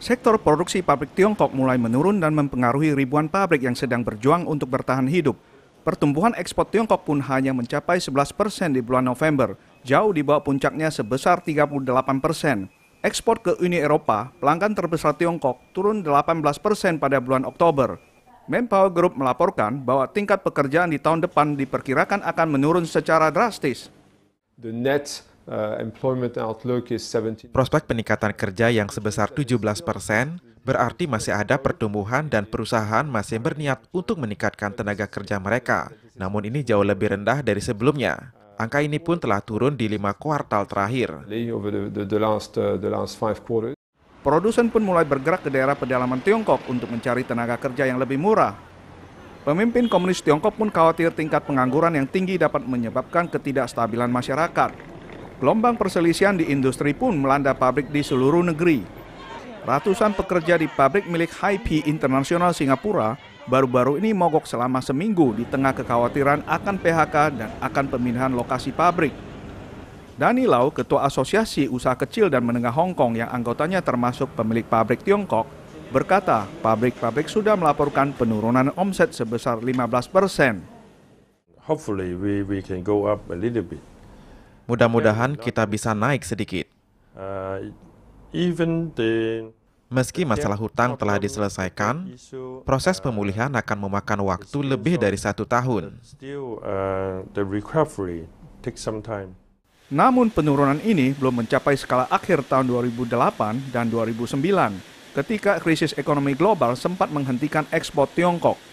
Sektor produksi pabrik Tiongkok mulai menurun dan mempengaruhi ribuan pabrik yang sedang berjuang untuk bertahan hidup. Pertumbuhan ekspor Tiongkok pun hanya mencapai 11 persen di bulan November, jauh di bawah puncaknya sebesar 38 persen. Ekspor ke Uni Eropa, pelanggan terbesar Tiongkok, turun 18 persen pada bulan Oktober. Manpower Group melaporkan bahwa tingkat pekerjaan di tahun depan diperkirakan akan menurun secara drastis. The net Uh, Prospek peningkatan kerja yang sebesar 17 persen berarti masih ada pertumbuhan dan perusahaan masih berniat untuk meningkatkan tenaga kerja mereka. Namun ini jauh lebih rendah dari sebelumnya. Angka ini pun telah turun di lima kuartal terakhir. Uh, Produsen pun mulai bergerak ke daerah pedalaman Tiongkok untuk mencari tenaga kerja yang lebih murah. Pemimpin komunis Tiongkok pun khawatir tingkat pengangguran yang tinggi dapat menyebabkan ketidakstabilan masyarakat. Gelombang perselisihan di industri pun melanda pabrik di seluruh negeri. Ratusan pekerja di pabrik milik HiP Internasional Singapura baru-baru ini mogok selama seminggu di tengah kekhawatiran akan PHK dan akan pemindahan lokasi pabrik. Dani Lau, Ketua Asosiasi Usaha Kecil dan Menengah Hong Kong yang anggotanya termasuk pemilik pabrik Tiongkok, berkata pabrik-pabrik sudah melaporkan penurunan omset sebesar 15 persen. Hopefully we, we can go up a little bit. Mudah-mudahan kita bisa naik sedikit. Uh, Meski masalah hutang telah diselesaikan, proses uh, pemulihan akan memakan waktu lebih dari satu tahun. Uh, Namun penurunan ini belum mencapai skala akhir tahun 2008 dan 2009, ketika krisis ekonomi global sempat menghentikan ekspor Tiongkok.